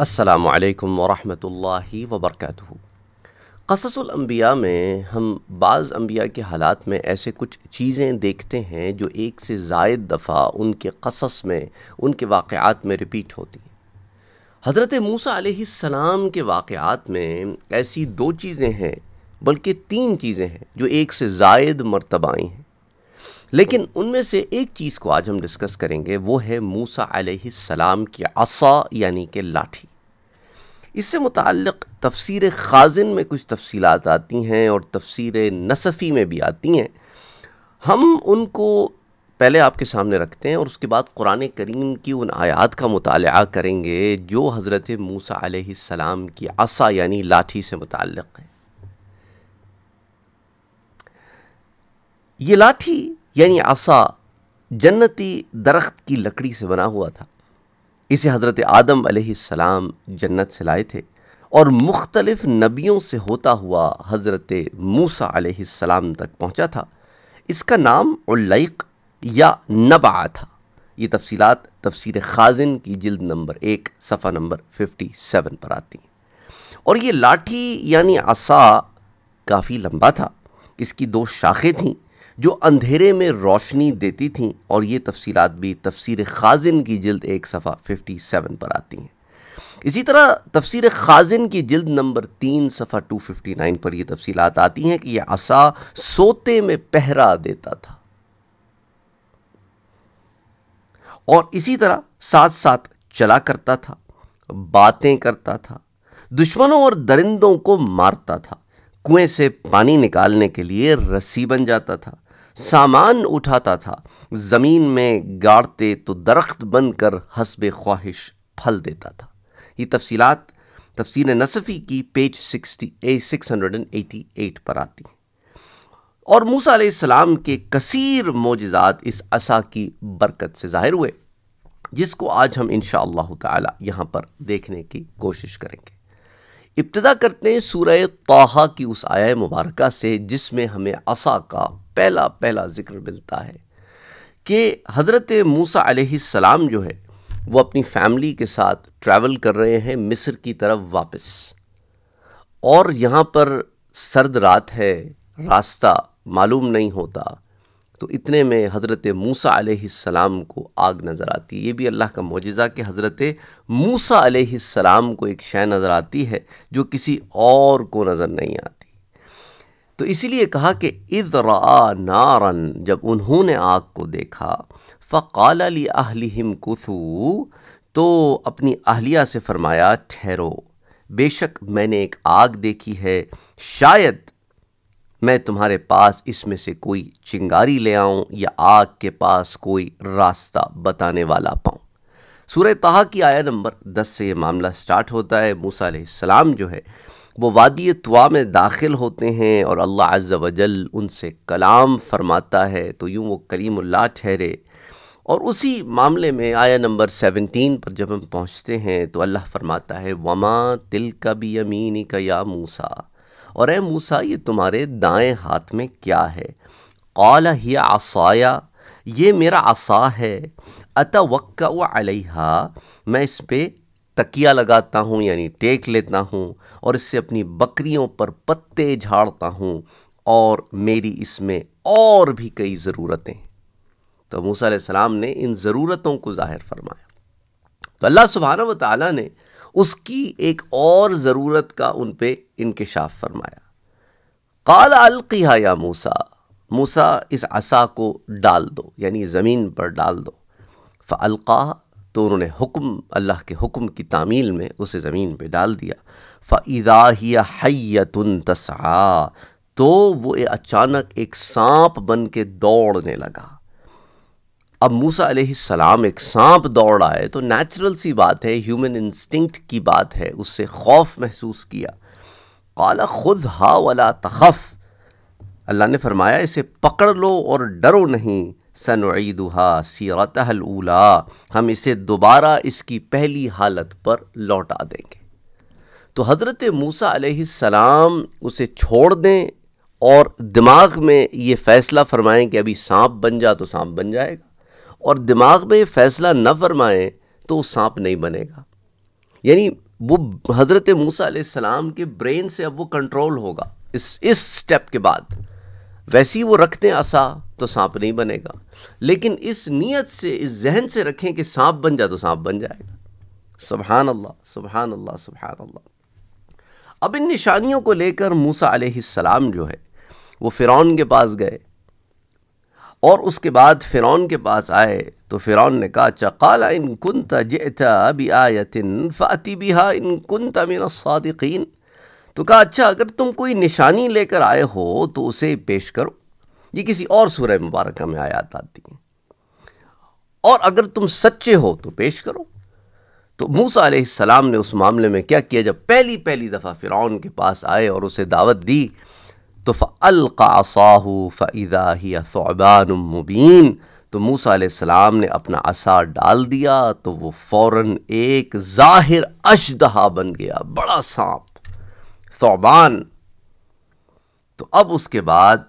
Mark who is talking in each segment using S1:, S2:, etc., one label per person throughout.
S1: असलकम वरहि वबरक कससम्बिया में हम बाज़ अम्बिया के हालात में ऐसे कुछ चीज़ें देखते हैं जो एक से जायद दफ़ा उनके कसस में उनके वाक़ात में रिपीट होती हैं हज़रत मूसा सलाम के वाक़ात में ऐसी दो चीज़ें हैं बल्कि तीन चीज़ें हैं जो एक से जायद मरतबाई हैं लेकिन उनमें से एक चीज़ को आज हम डिस्कस करेंगे वो है मूसा सलाम की असा यानी कि लाठी इससे मुतक तफसर ख़ाजिन में कुछ तफसीलात आती हैं और तफसर नसफ़ी में भी आती हैं हम उनको पहले आपके सामने रखते हैं और उसके बाद कुरान करीम की उन आयात का मताल करेंगे जो हज़रत मूसा सलाम की असा यानी लाठी से मुतक़ है ये लाठी यानी आसा जन्नती दरख्त की लकड़ी से बना हुआ था इसे हज़रत आदम सलाम जन्नत से लाए थे और मुख्तलिफ नबियों से होता हुआ हज़रत मूसा सलाम तक पहुँचा था इसका नाम उल्लैक या नबा था ये तफसीत तफसीर खाजिन की जिल्द नंबर एक सफ़ा नंबर फिफ्टी सेवन पर आती हैं और ये लाठी यानी आसा काफ़ी लंबा था इसकी दो शाखें थीं जो अंधेरे में रोशनी देती थीं और ये तफसीलात भी तफसीर खाजिन की जल्द एक सफ़ा फिफ्टी सेवन पर आती हैं इसी तरह तफसीर खाजिन की जल्द नंबर तीन सफ़ा टू फिफ्टी नाइन पर यह तफसीलात आती हैं कि यह असा सोते में पहरा देता था और इसी तरह साथ साथ चला करता था बातें करता था दुश्मनों और दरिंदों को मारता था कुएं से पानी निकालने के लिए रस्सी बन जाता था सामान उठाता था ज़मीन में गाड़ते तो दरख्त बनकर हसब ख्वाहिश फल देता था ये तफसीत तफसीर नसफ़ी की page sixty a six hundred and eighty eight पर आती हैं और मूसा सलाम के कसीर मोजात इस असा की बरकत से ज़ाहिर हुए जिसको आज हम इन शह यहाँ पर देखने की कोशिश करेंगे इब्तदा करते हैं सूर्य तोहा की उस आया मुबारक से जिसमें हमें असा का पहला पहला जिक्र मिलता है कि हज़रत मूसा सलाम जो है वो अपनी फैमिली के साथ ट्रैवल कर रहे हैं मिस्र की तरफ वापस और यहाँ पर सर्द रात है रास्ता मालूम नहीं होता तो इतने में हज़रत मूसा सलाम को आग नज़र आती है ये भी अल्लाह का मुजज़ा कि हज़रत मूसा सलाम को एक शय नज़र आती है जो किसी और को नज़र नहीं आती तो इसीलिए कहा कि इज़ नारन जब उन्होंने आग को देखा फ़ाल अली अहलिम कुसू तो अपनी अहलिया से फरमाया ठहरो बेशक मैंने एक आग देखी है शायद मैं तुम्हारे पास इसमें से कोई चिंगारी ले आऊँ या आग के पास कोई रास्ता बताने वाला पाऊँ सूर्य तहा की आया नंबर दस से ये मामला स्टार्ट होता है मूसा सलाम जो है वो वादी तवा में दाखिल होते हैं और अल्लाह अज़ वजल उनसे कलाम फरमाता है तो यूँ वो करीमल्ला ठहरे और उसी मामले में आया नंबर सेवनटीन पर जब हम पहुँचते हैं तो अल्लाह फ़रमाता है वमा तिल का भी अमीन का या मूसा और ए मूसा ये तुम्हारे दाएं हाथ में क्या है अला ही आसाया ये मेरा आसा है अत वक्का अलहा मैं इस पर तकिया लगाता हूँ यानी टेक लेता हूँ और इससे अपनी बकरियों पर पत्ते झाड़ता हूँ और मेरी इसमें और भी कई ज़रूरतें तो मूसा सलाम ने इन ज़रूरतों को ज़ाहिर फरमाया तो अल्लाह सुबहाना व ताली ने उसकी एक और ज़रूरत का उन पर इनकशाफ फरमाया काल अलकिया या मूसा मूसा इस असा को डाल दो यानी ज़मीन पर डाल दो फल्का तो उन्होंने हुक्म अल्लाह के हुक्म की तामील में उसे ज़मीन पे डाल दिया फ़ाइदा हैतुन तसा तो वो अचानक एक सांप बन के दौड़ने लगा अब मूसा सलाम एक सांप दौड़ आए तो नेचुरल सी बात है ह्यूमन इंस्टिंक्ट की बात है उससे खौफ महसूस किया काला खुद हा वाला तखफ़ अल्लाह ने फरमाया इसे पकड़ लो और डरो नहीं सीरत अलूला हम इसे दोबारा इसकी पहली हालत पर लौटा देंगे तो हज़रत मूसा सलाम उसे छोड़ दें और दिमाग में ये फ़ैसला फरमाएं कि अभी सांप बन जा तो सांप बन जाएगा और दिमाग में फ़ैसला न फरमाएं तो सांप नहीं बनेगा यानी वो हज़रत मूसा सलाम के ब्रेन से अब वो कंट्रोल होगा इस इस स्टेप के बाद वैसे ही वो रखते आसा तो सांप नहीं बनेगा लेकिन इस नीयत से इस जहन से रखें कि सांप बन जाए तो सांप बन जाएगा सुबहान अल्लाह सुबहान अल्लाह सुबहान अल्लाह अब इन निशानियों को लेकर मूसा सलाम जो है वो फ़िरौन के पास गए और उसके बाद फ़िरौन के पास आए तो फ़िरौन ने कहा चकाल इन कन तजता बी आयतिन फ़ाति बिहा इन कुन तमिन सदकिन तो कहा अच्छा अगर तुम कोई निशानी लेकर आए हो तो उसे पेश करो ये किसी और सूर मुबारक में आयात आती हैं और अगर तुम सच्चे हो तो पेश करो तो मूसा सलाम ने उस मामले में क्या किया जब पहली पहली दफ़ा फ़िरौन के पास आए और उसे दावत दी तो फ़लकासाहू फ़ैदा ही मुबीन तो मूसा सलाम ने अपना असार डाल दिया तो वो फ़ौर एक ज़ाहिर अशदहा बन गया बड़ा सांप सौबान तो अब उसके बाद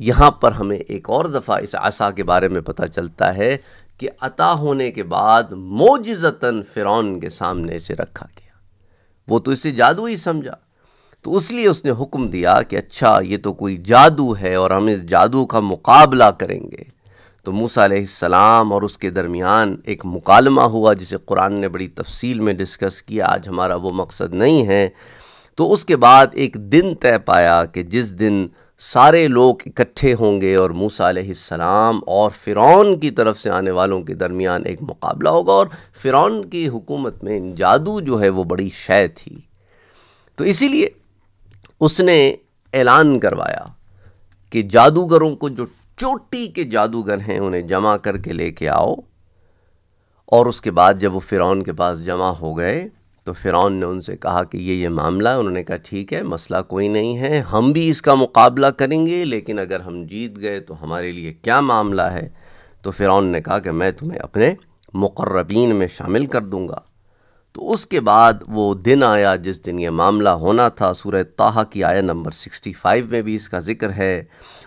S1: यहाँ पर हमें एक और दफ़ा इस आशा के बारे में पता चलता है कि अता होने के बाद मोजतन फ़िरौन के सामने इसे रखा गया वो तो इसे जादू ही समझा तो इसलिए उसने हुक्म दिया कि अच्छा ये तो कोई जादू है और हम इस जादू का मुकाबला करेंगे तो मूसा सलाम और उसके दरमियान एक मुकालमा हुआ जिसे कुरान ने बड़ी तफसील में डिस्कस किया आज हमारा वो मकसद नहीं है तो उसके बाद एक दिन तय पाया कि जिस दिन सारे लोग इकट्ठे होंगे और मूसा सलाम और फ़िरौन की तरफ से आने वालों के दरमियान एक मुकाबला होगा और फ़िरौन की हुकूमत में जादू जो है वो बड़ी शय थी तो इसीलिए उसने ऐलान करवाया कि जादूगरों को जो चोटी के जादूगर हैं उन्हें जमा करके लेके आओ और उसके बाद जब वो फ़िरौन के पास जमा हो गए तो फ़िरौन ने उनसे कहा कि ये ये मामला है उन्होंने कहा ठीक है मसला कोई नहीं है हम भी इसका मुकाबला करेंगे लेकिन अगर हम जीत गए तो हमारे लिए क्या मामला है तो फ़िरौन ने कहा कि मैं तुम्हें अपने मुकर्रबीन में शामिल कर दूँगा तो उसके बाद वो दिन आया जिस दिन ये मामला होना था सूर ताह की आया नंबर 65 में भी इसका ज़िक्र है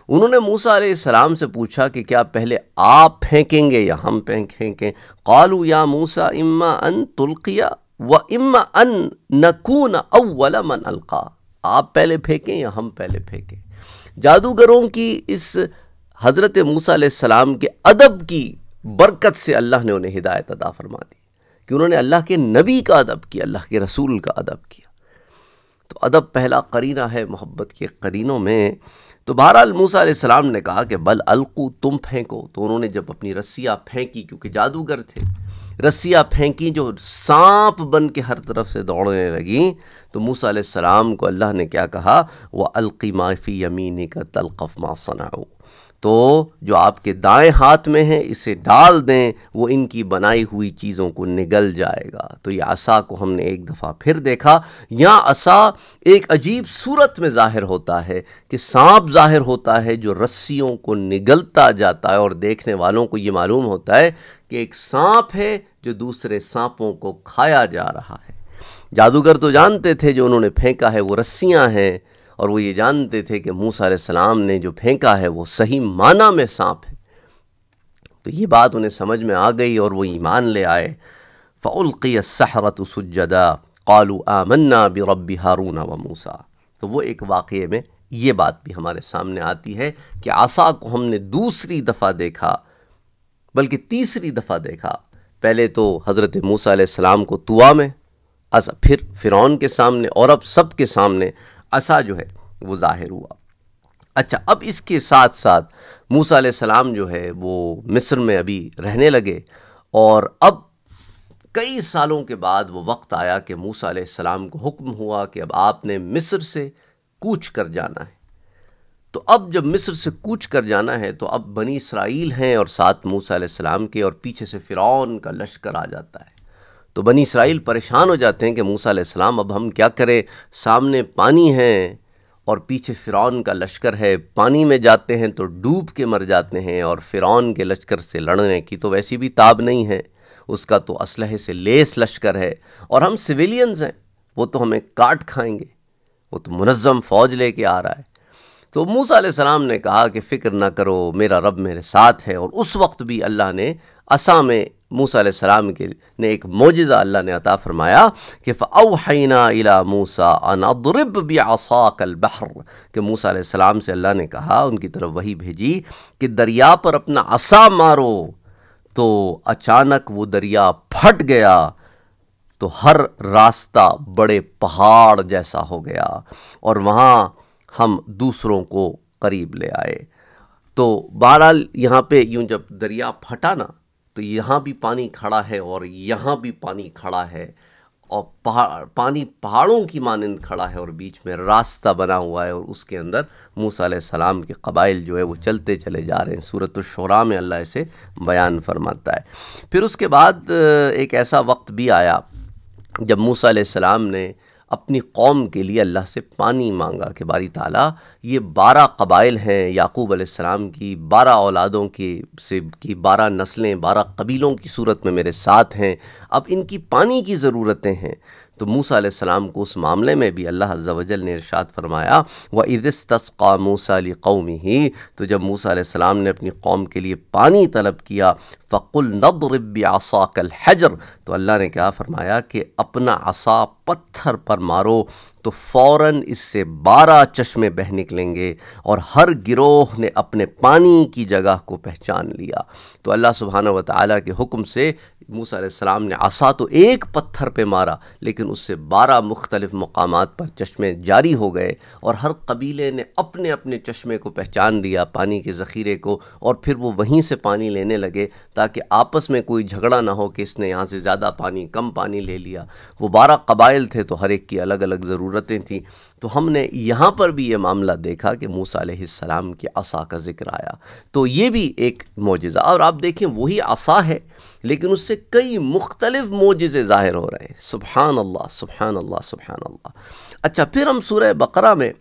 S1: उन्होंने मूसा सलाम से पूछा कि क्या पहले आप फेंकेंगे या हम फेंकेंगे कालू या मूसा इम्मा अन तुल्किया व इम अन नकून अव्वल मन अलका आप पहले फेंकें या हम पहले फेंकें जादूगरों की इस हज़रत मूसा सलाम के अदब की बरकत से अल्लाह ने उन्हें हिदायत अदा फरमा दी कि उन्होंने अल्लाह के नबी का अदब किया अल्लाह के रसूल का अदब किया तो अदब पहला करीना है मोहब्बत के करीनों में तो बहरहाल मूसा सलाम ने कहा कि बल अलकू तुम फेंको तो उन्होंने जब अपनी रस्सियाँ फेंकी क्योंकि जादूगर थे रस्सियाँ फेंकी जो सांप बन के हर तरफ से दौड़ने लगी तो मूसा सलाम को अल्लाह ने क्या कहा वह अलकी माफ़ी यमीनी का तलक़फ़ हो तो जो आपके दाएं हाथ में है इसे डाल दें वो इनकी बनाई हुई चीज़ों को निगल जाएगा तो ये असा को हमने एक दफ़ा फिर देखा यहाँ असा एक अजीब सूरत में ज़ाहिर होता है कि सांप ज़ाहिर होता है जो रस्सियों को निगलता जाता है और देखने वालों को ये मालूम होता है कि एक सांप है जो दूसरे सांपों को खाया जा रहा है जादूगर तो जानते थे जो उन्होंने फेंका है वो रस्सियाँ हैं और वो ये जानते थे कि मूसा सलाम ने जो फेंका है वो सही माना में सांप है तो ये बात उन्हें समझ में आ गई और वो ईमान ले आए फ़ुल्क़ी सहरत सुजदा कालू आमन्ना बि रबी हारून व मूसा तो वो एक वाक़े में ये बात भी हमारे सामने आती है कि आसा को हमने दूसरी दफ़ा देखा बल्कि तीसरी दफ़ा देखा पहले तो हज़रत मूसा सलाम को तुआ में फिर फ़िरौन के सामने और अब सब के सामने असा जो है वो ज़ाहिर हुआ अच्छा अब इसके साथ साथ मूसा सलाम जो है वो मिस्र में अभी रहने लगे और अब कई सालों के बाद वो वक्त आया कि मूसा सलाम को हुक्म हुआ कि अब आपने मिस्र से कूच कर जाना है तो अब जब मिस्र से कूच कर जाना है तो अब बनी इसराइल हैं और साथ मूसा सलाम के और पीछे से फ़िरौन का लश्कर आ जाता है तो बनी इसराइल परेशान हो जाते हैं कि मूसा सलाम अब हम क्या करें सामने पानी है और पीछे फ़िरौन का लश्कर है पानी में जाते हैं तो डूब के मर जाते हैं और फ़िरौन के लश्कर से लड़ने की तो वैसी भी ताब नहीं है उसका तो असलहे से लेस लश्कर है और हम सिविलियंस हैं वो तो हमें काट खाएंगे वो तो मुनज़म फ़ौज लेके आ रहा है तो मूसा सलाम ने कहा कि फ़िक्र ना करो मेरा रब मेरे साथ है और उस वक्त भी अल्लाह ने असा में मूसा सलाम के ने एक मोजा अल्लाह ने अता फ़रमाया कि फ़ाउना इला मूसा अनदरब बसा कल बहर के मूसा सलाम से अल्लाह ने कहा उनकी तरफ वही भेजी कि दरिया पर अपना असा मारो तो अचानक वो दरिया फट गया तो हर रास्ता बड़े पहाड़ जैसा हो गया और वहाँ हम दूसरों को करीब ले आए तो बहरहाल यहाँ पे यूं जब दरिया फटा ना तो यहाँ भी पानी खड़ा है और यहाँ भी पानी खड़ा है और पहाड़ पानी पहाड़ों की मानंद खड़ा है और बीच में रास्ता बना हुआ है और उसके अंदर मूसा सलाम के कबाइल जो है वो चलते चले जा रहे हैं सूरत शरा में अल्लाह इसे बयान फरमाता है फिर उसके बाद एक ऐसा वक्त भी आया जब मूसा सलाम ने अपनी कौम के लिए अल्लाह से पानी मांगा कि बारी ताला ये बारह कबाइल हैं याकूब अलैहिस्सलाम की बारह औलादों के से की बारह नस्लें बारह कबीलों की सूरत में मेरे साथ हैं अब इनकी पानी की ज़रूरतें हैं तो मूसा सलाम को उस मामले में भी अल्लाह वजल ने इरशाद फरमाया व इज़स तस्का मूसा कौमी ही तो जब मूसा सलाम ने अपनी कौम के लिए पानी तलब किया फ़कुल नदरब आसा कल हजर तो अल्लाह ने क्या फ़रमाया कि अपना असा पत्थर पर मारो तो फौरन इससे बारह चश्मे बह निकलेंगे और हर गिरोह ने अपने पानी की जगह को पहचान लिया तो अल्लाह सुबहाना व के हुक्म से मूसा सलाम ने आसा तो एक पत्थर पे मारा लेकिन उससे बारह मुख्तलिफ मकाम पर चश्मे जारी हो गए और हर कबीले ने अपने अपने चश्मे को पहचान लिया पानी के ज़ख़ीरे को और फिर वो वहीं से पानी लेने लगे ताकि आपस में कोई झगड़ा ना हो कि इसने यहाँ से ज़्यादा पानी कम पानी ले लिया वो बारह कबाइल इसराइल थे तो हर एक की अलग अलग ज़रूरतें थीं तो हमने यहाँ पर भी ये मामला देखा कि मूसा सलाम की असा का ज़िक्र आया तो ये भी एक मोजा और आप देखें वही असा है लेकिन उससे कई मुख्तलिफ मोजे ज़ाहिर हो रहे हैं सुबहान अल्लाह सुबहान अल्लाह सुबहान अल्लाह अच्छा फिर हम सूर्य बकरा में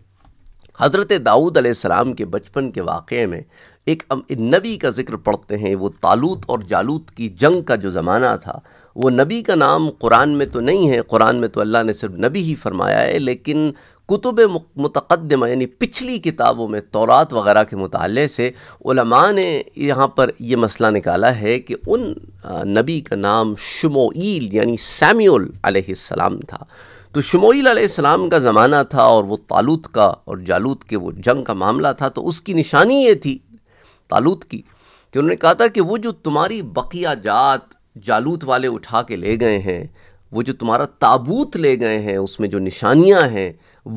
S1: हज़रत दाऊद सलाम के बचपन के वाक़े में एक नबी का ज़िक्र पढ़ते हैं वो तालूत और जालूत की जंग का जो ज़माना था वो नबी का नाम कुरान में तो नहीं है कुरान में तो अल्लाह ने सिर्फ नबी ही फरमाया है लेकिन कुतुब मतकदम यानी पिछली किताबों में तौरात वगैरह के मुताले से उलमा ने यहाँ पर ये मसला निकाला है कि उन नबी का नाम शमोईल यानी सैम्यूल अलैहिस्सलाम था तो शमोईल अलैहिस्सलाम का ज़माना था और वो तालूत का और जालूत के वो जंग का मामला था तो उसकी निशानी ये थी तालूत की कि उन्होंने कहा था कि वो जो तुम्हारी बकिया जात जालूत वाले उठा के ले गए हैं वो जो तुम्हारा ताबूत ले गए हैं उसमें जो निशानियां हैं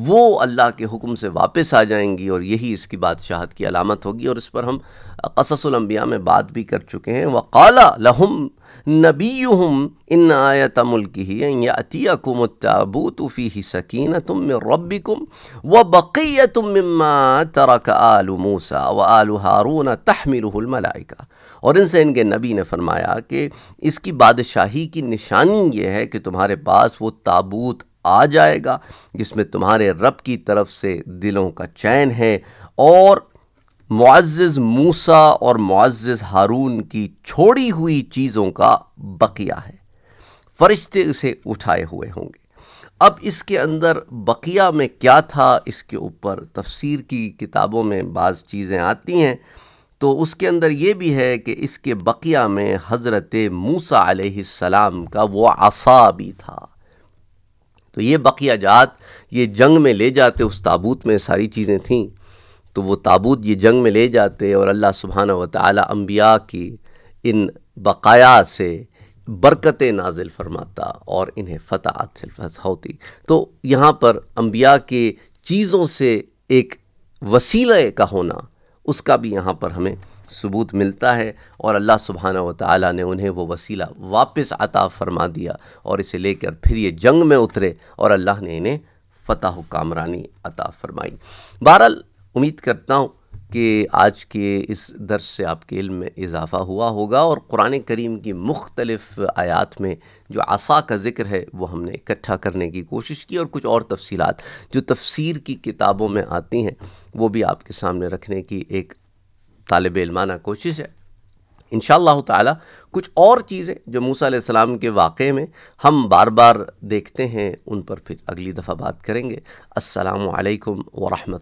S1: वो अल्लाह के हुक्म से वापस आ जाएंगी और यही इसकी बादशाहत की अलामत होगी और इस पर हम कससलम्बिया में बात भी कर चुके हैं वाला लहम नबीम इन आयतमुल ही अतिया कुम ताबूत फ़ी सकीन तुम रबी कुम व बक़िया तुम तरक आलू मूसा व आलू हारून तहमिलमलाइका और इनसे इनके नबी ने फरमाया कि इसकी बादशाही की निशानी ये है कि तुम्हारे पास वो ताबूत आ जाएगा जिसमें तुम्हारे रब की तरफ से दिलों का चैन है और मुआज़ मूसा और मुआज़ हारून की छोड़ी हुई चीज़ों का बकिया है फरिश्ते इसे उठाए हुए होंगे अब इसके अंदर बकिया में क्या था इसके ऊपर तफसीर की किताबों में बाज़ चीज़ें आती हैं तो उसके अंदर ये भी है कि इसके बकिया में हज़रत मूसा सलाम का वो आसा भी था तो ये बकिया जात ये जंग में ले जाते उस ताबूत में सारी चीज़ें थीं तो वो ताबूत ये जंग में ले जाते और अल्लाह सुबहाना व ताली अम्बिया की इन बकाया से बरकत नाजिल फरमाता और इन्हें फ़तह हासिल होती तो यहाँ पर अम्बिया के चीज़ों से एक वसीले का होना उसका भी यहाँ पर हमें सबूत मिलता है और अल्लाह सुबहाना व ताली ने उन्हें वो वसीला वापस अता फरमा दिया और इसे लेकर फिर ये जंग में उतरे और अल्लाह ने इन्हें फ़तह कामरानी अता फरमाई बहरहाल उम्मीद करता हूँ कि आज के इस दर्स से आपके इल्म में इजाफ़ा हुआ होगा और क़ुरान करीम की मुख्तलफ़ आयात में जो आसा का ज़िक्र है वो हमने इकट्ठा करने की कोशिश की और कुछ और तफसीलात जो तफसीर की किताबों में आती हैं वो भी आपके सामने रखने की एक तालब इलमाना कोशिश है इन ताला कुछ और चीज़ें जो मूसा सलाम के वाक़े में हम बार बार देखते हैं उन पर फिर अगली दफ़ा बात करेंगे असलकम वरहल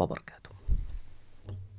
S1: वर्का